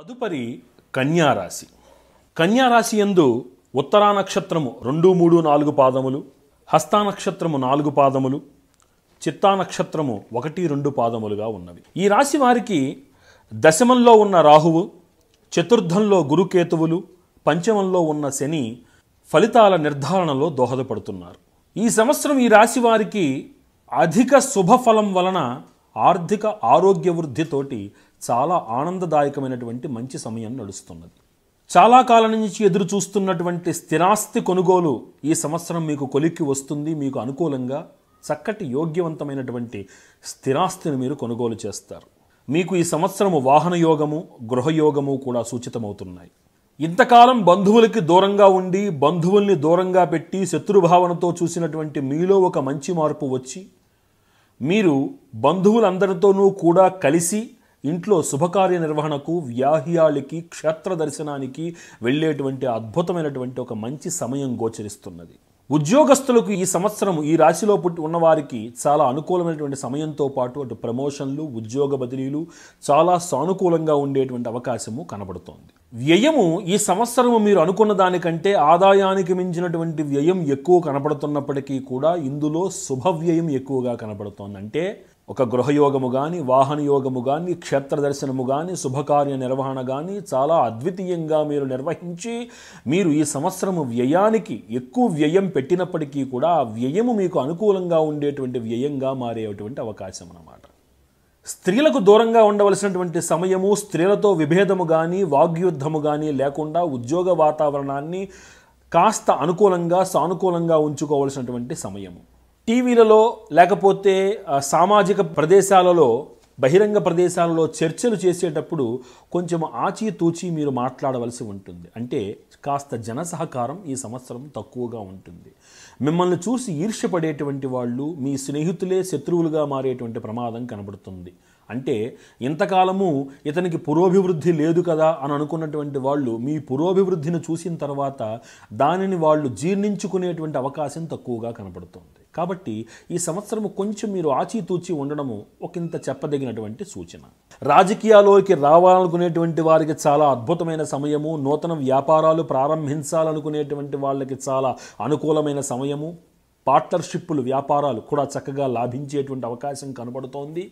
తదుపరి కన్యారాశి కన్యారాశి ఎందు ఉత్తరా నక్షత్రము రెండు మూడు నాలుగు పాదములు హస్తా నక్షత్రము నాలుగు పాదములు చిత్తా నక్షత్రము ఒకటి రెండు పాదములుగా ఉన్నవి ఈ రాశి వారికి దశమంలో ఉన్న రాహువు చతుర్థంలో గురుకేతువులు పంచమంలో ఉన్న శని ఫలితాల నిర్ధారణలో దోహదపడుతున్నారు ఈ సంవత్సరం ఈ రాశి వారికి అధిక శుభఫలం వలన ఆర్థిక ఆరోగ్య వృద్ధితోటి చాలా ఆనందదాయకమైనటువంటి మంచి సమయం నడుస్తున్నది చాలా కాలం నుంచి ఎదురు చూస్తున్నటువంటి స్థిరాస్తి కొనుగోలు ఈ సంవత్సరం మీకు కొలిక్కి వస్తుంది మీకు అనుకూలంగా చక్కటి యోగ్యవంతమైనటువంటి స్థిరాస్తిని మీరు కొనుగోలు చేస్తారు మీకు ఈ సంవత్సరము వాహనయోగము గృహయోగము కూడా సూచితమవుతున్నాయి ఇంతకాలం బంధువులకి దూరంగా ఉండి బంధువుల్ని దూరంగా పెట్టి శత్రుభావనతో చూసినటువంటి మీలో ఒక మంచి మార్పు వచ్చి మీరు బంధువులందరితోనూ కూడా కలిసి ఇంట్లో శుభకార్య నిర్వహణకు వ్యాహ్యాలకి క్షేత్ర దర్శనానికి వెళ్ళేటువంటి అద్భుతమైనటువంటి ఒక మంచి సమయం గోచరిస్తున్నది ఉద్యోగస్తులకు ఈ సంవత్సరం ఈ రాశిలో పుట్టి ఉన్నవారికి చాలా అనుకూలమైనటువంటి సమయంతో పాటు అటు ప్రమోషన్లు ఉద్యోగ బదిలీలు చాలా సానుకూలంగా ఉండేటువంటి అవకాశము కనబడుతోంది వ్యయము ఈ సంవత్సరము మీరు అనుకున్న దానికంటే ఆదాయానికి మించినటువంటి వ్యయం ఎక్కువ కనపడుతున్నప్పటికీ కూడా ఇందులో శుభవ్యయం ఎక్కువగా కనపడుతోంది అంటే ఒక గృహయోగము కానీ వాహన యోగము కానీ క్షేత్ర దర్శనము కానీ శుభకార్య నిర్వహణ కానీ చాలా అద్వితీయంగా మీరు నిర్వహించి మీరు ఈ సంవత్సరము వ్యయానికి ఎక్కువ వ్యయం పెట్టినప్పటికీ కూడా ఆ వ్యయము మీకు అనుకూలంగా ఉండేటువంటి వ్యయంగా మారేటువంటి అవకాశం అన్నమాట స్త్రీలకు దూరంగా ఉండవలసినటువంటి సమయము స్త్రీలతో విభేదము కానీ వాగ్యుద్ధము కానీ లేకుండా ఉద్యోగ వాతావరణాన్ని కాస్త అనుకూలంగా సానుకూలంగా ఉంచుకోవలసినటువంటి సమయము టీవీలలో లేకపోతే సామాజిక ప్రదేశాలలో బహిరంగ ప్రదేశాలలో చర్చలు చేసేటప్పుడు కొంచెం ఆచితూచి మీరు మాట్లాడవలసి ఉంటుంది అంటే కాస్త జన సహకారం ఈ సంవత్సరం తక్కువగా ఉంటుంది మిమ్మల్ని చూసి ఈర్ష్యపడేటువంటి వాళ్ళు మీ స్నేహితులే శత్రువులుగా మారేటువంటి ప్రమాదం కనబడుతుంది అంటే ఇంతకాలము ఇతనికి పురోభివృద్ధి లేదు కదా అని అనుకున్నటువంటి వాళ్ళు మీ పురోభివృద్ధిని చూసిన తర్వాత దానిని వాళ్ళు జీర్ణించుకునేటువంటి అవకాశం తక్కువగా కనపడుతుంది కాబట్టి ఈ సంవత్సరము కొంచెం మీరు ఆచితూచి ఉండడము ఒకంత చెప్పదగినటువంటి సూచన రాజకీయాల్లోకి రావాలనుకునేటువంటి వారికి చాలా అద్భుతమైన సమయము నూతన వ్యాపారాలు ప్రారంభించాలనుకునేటువంటి వాళ్ళకి చాలా అనుకూలమైన సమయము పార్ట్నర్షిప్పులు వ్యాపారాలు కూడా చక్కగా లాభించేటువంటి అవకాశం కనబడుతోంది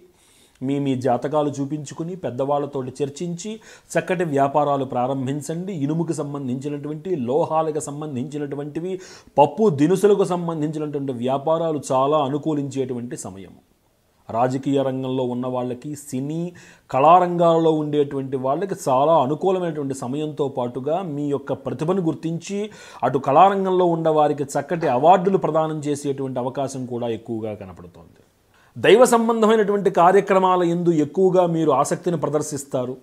మీ మీ జాతకాలు చూపించుకుని పెద్దవాళ్లతో చర్చించి చక్కటి వ్యాపారాలు ప్రారంభించండి ఇనుముకు సంబంధించినటువంటి లోహాలకు సంబంధించినటువంటివి పప్పు దినుసులకు సంబంధించినటువంటి వ్యాపారాలు చాలా అనుకూలించేటువంటి సమయం రాజకీయ రంగంలో ఉన్న వాళ్ళకి సినీ కళారంగాల్లో ఉండేటువంటి వాళ్ళకి చాలా అనుకూలమైనటువంటి సమయంతో పాటుగా మీ యొక్క ప్రతిభను గుర్తించి అటు కళారంగంలో ఉన్న వారికి చక్కటి అవార్డులు ప్రదానం చేసేటువంటి అవకాశం కూడా ఎక్కువగా కనపడుతోంది దైవ సంబంధమైనటువంటి కార్యక్రమాల ఎందు ఎక్కువగా మీరు ఆసక్తిని ప్రదర్శిస్తారు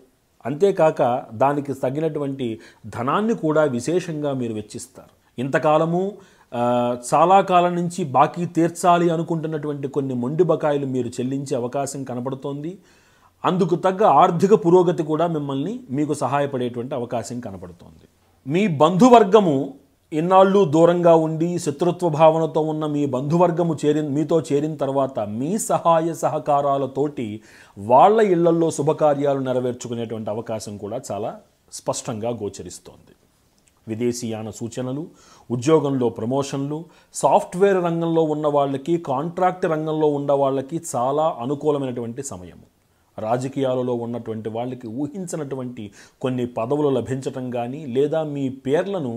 అంతేకాక దానికి తగినటువంటి ధనాన్ని కూడా విశేషంగా మీరు వెచ్చిస్తారు ఇంతకాలము చాలా కాలం నుంచి బాకీ తీర్చాలి అనుకుంటున్నటువంటి కొన్ని మొండి బకాయిలు మీరు చెల్లించే అవకాశం కనపడుతోంది అందుకు తగ్గ ఆర్థిక పురోగతి కూడా మిమ్మల్ని మీకు సహాయపడేటువంటి అవకాశం కనపడుతోంది మీ బంధువర్గము ఇన్నాళ్ళు దూరంగా ఉండి శత్రుత్వ భావనతో ఉన్న మీ బంధువర్గము చేరి మీతో చేరిన తర్వాత మీ సహాయ సహకారాలతోటి వాళ్ళ ఇళ్లల్లో శుభకార్యాలు నెరవేర్చుకునేటువంటి అవకాశం కూడా చాలా స్పష్టంగా గోచరిస్తోంది విదేశీయాన సూచనలు ఉద్యోగంలో ప్రమోషన్లు సాఫ్ట్వేర్ రంగంలో ఉన్న వాళ్ళకి కాంట్రాక్ట్ రంగంలో ఉన్న వాళ్ళకి చాలా అనుకూలమైనటువంటి సమయము రాజకీయాలలో ఉన్నటువంటి వాళ్ళకి ఊహించినటువంటి కొన్ని పదవులు లభించటం కానీ లేదా మీ పేర్లను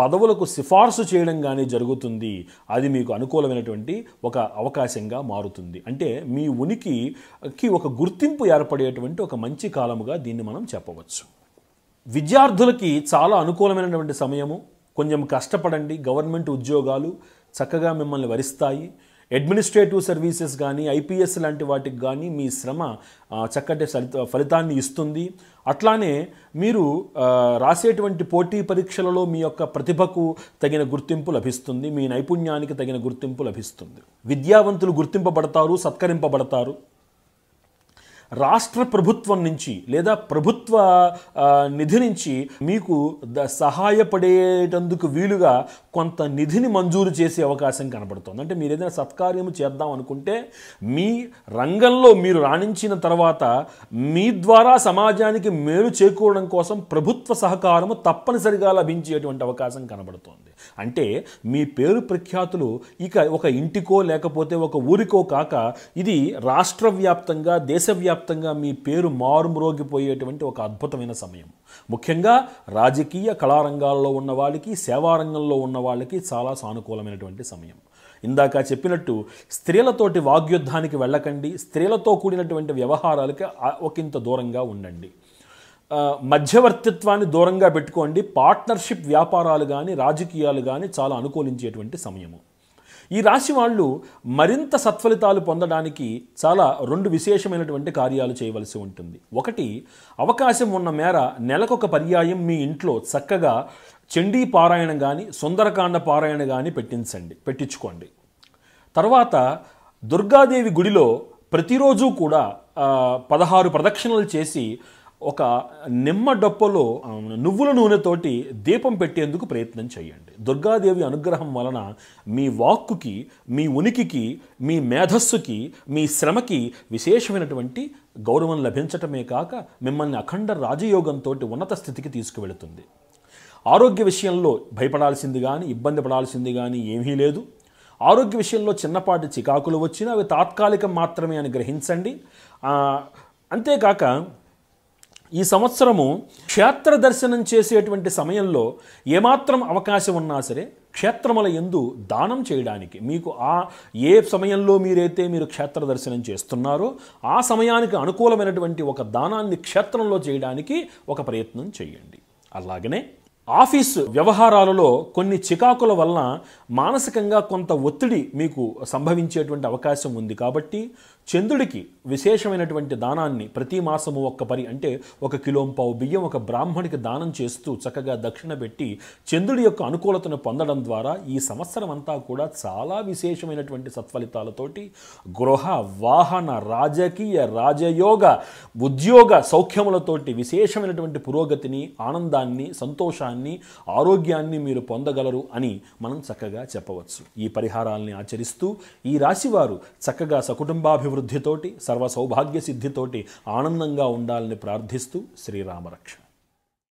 పదవులకు సిఫార్సు చేయడం కానీ జరుగుతుంది అది మీకు అనుకూలమైనటువంటి ఒక అవకాశంగా మారుతుంది అంటే మీ ఉనికికి ఒక గుర్తింపు ఏర్పడేటువంటి ఒక మంచి కాలముగా దీన్ని మనం చెప్పవచ్చు విద్యార్థులకి చాలా అనుకూలమైనటువంటి సమయము కొంచెం కష్టపడండి గవర్నమెంట్ ఉద్యోగాలు చక్కగా మిమ్మల్ని వరిస్తాయి అడ్మినిస్ట్రేటివ్ సర్వీసెస్ కానీ ఐపీఎస్ లాంటి వాటికి కానీ మీ శ్రమ చక్కటి ఫలితాన్ని ఇస్తుంది అట్లానే మీరు రాసేటువంటి పోటీ పరీక్షలలో మీ యొక్క ప్రతిభకు తగిన గుర్తింపు లభిస్తుంది మీ నైపుణ్యానికి తగిన గుర్తింపు లభిస్తుంది విద్యావంతులు గుర్తింపబడతారు సత్కరింపబడతారు రాష్ట్ర ప్రభుత్వం నుంచి లేదా ప్రభుత్వ నిధి నుంచి మీకు సహాయపడేటందుకు వీలుగా కొంత నిధిని మంజూరు చేసే అవకాశం కనబడుతుంది అంటే మీరు ఏదైనా సత్కార్యం చేద్దాం అనుకుంటే మీ రంగంలో మీరు రాణించిన తర్వాత మీ ద్వారా సమాజానికి మేలు చేకూరడం కోసం ప్రభుత్వ సహకారము తప్పనిసరిగా లభించేటువంటి అవకాశం కనబడుతోంది అంటే మీ పేరు ప్రఖ్యాతులు ఇక ఒక ఇంటికో లేకపోతే ఒక ఊరికో కాక ఇది రాష్ట్ర వ్యాప్తంగా దేశవ్యాప్తంగా దేశవ్యాప్తంగా మీ పేరు మారుమ్రోగిపోయేటువంటి ఒక అద్భుతమైన సమయం ముఖ్యంగా రాజకీయ కళారంగాల్లో ఉన్న వాళ్ళకి సేవారంగంలో ఉన్న వాళ్ళకి చాలా సానుకూలమైనటువంటి సమయం ఇందాక చెప్పినట్టు స్త్రీలతోటి వాగ్యుద్ధానికి వెళ్ళకండి స్త్రీలతో కూడినటువంటి వ్యవహారాలకి ఒకంత దూరంగా ఉండండి మధ్యవర్తిత్వాన్ని దూరంగా పెట్టుకోండి పార్ట్నర్షిప్ వ్యాపారాలు కానీ రాజకీయాలు కానీ చాలా అనుకూలించేటువంటి సమయము ఈ రాశి వాళ్ళు మరింత సత్ఫలితాలు పొందడానికి చాలా రెండు విశేషమైనటువంటి కార్యాలు చేయవలసి ఉంటుంది ఒకటి అవకాశం ఉన్న మేర నెలకొక పర్యాయం మీ ఇంట్లో చక్కగా చండీ పారాయణం కానీ సుందరకాండ పారాయణ కానీ పెట్టించండి పెట్టించుకోండి తర్వాత దుర్గాదేవి గుడిలో ప్రతిరోజు కూడా పదహారు ప్రదక్షిణలు చేసి ఒక నిమ్మ డొప్పలో నువ్వుల నూనెతోటి దీపం పెట్టేందుకు ప్రయత్నం చేయండి దుర్గాదేవి అనుగ్రహం వలన మీ వాక్కుకి మీ ఉనికికి మీ మేధస్సుకి మీ శ్రమకి విశేషమైనటువంటి గౌరవం లభించటమే కాక మిమ్మల్ని అఖండ రాజయోగంతో ఉన్నత స్థితికి తీసుకువెళుతుంది ఆరోగ్య విషయంలో భయపడాల్సింది కానీ ఇబ్బంది పడాల్సింది కానీ ఏమీ లేదు ఆరోగ్య విషయంలో చిన్నపాటి చికాకులు వచ్చినా అవి తాత్కాలికం మాత్రమే అని గ్రహించండి అంతేకాక ఈ సంవత్సరము క్షేత్ర దర్శనం చేసేటువంటి సమయంలో ఏమాత్రం అవకాశం ఉన్నా సరే క్షేత్రముల ఎందు దానం చేయడానికి మీకు ఆ ఏ సమయంలో మీరైతే మీరు క్షేత్ర దర్శనం చేస్తున్నారో ఆ సమయానికి అనుకూలమైనటువంటి ఒక దానాన్ని క్షేత్రంలో చేయడానికి ఒక ప్రయత్నం చేయండి అలాగనే ఆఫీస్ వ్యవహారాలలో కొన్ని చికాకుల వలన మానసికంగా కొంత ఒత్తిడి మీకు సంభవించేటువంటి అవకాశం ఉంది కాబట్టి చంద్రుడికి విశేషమైనటువంటి దానాన్ని ప్రతి మాసము ఒక్క పరి అంటే ఒక కిలోంపావు బియ్యం ఒక బ్రాహ్మణికి దానం చేస్తూ చక్కగా దక్షిణ పెట్టి చంద్రుడి యొక్క అనుకూలతను పొందడం ద్వారా ఈ సంవత్సరం అంతా కూడా చాలా విశేషమైనటువంటి సత్ఫలితాలతోటి గృహ వాహన రాజకీయ రాజయోగ ఉద్యోగ సౌఖ్యములతోటి విశేషమైనటువంటి పురోగతిని ఆనందాన్ని సంతోషాన్ని ఆరోగ్యాన్ని మీరు పొందగలరు అని మనం చక్కగా చెప్పవచ్చు ఈ పరిహారాల్ని ఆచరిస్తూ ఈ రాశివారు చక్కగా సకుటుంబాభివృద్ధి వృద్ధితోటి సర్వ సౌభాగ్య సిద్ధితోటి ఆనందంగా ఉండాలని ప్రార్థిస్తూ శ్రీరామరక్ష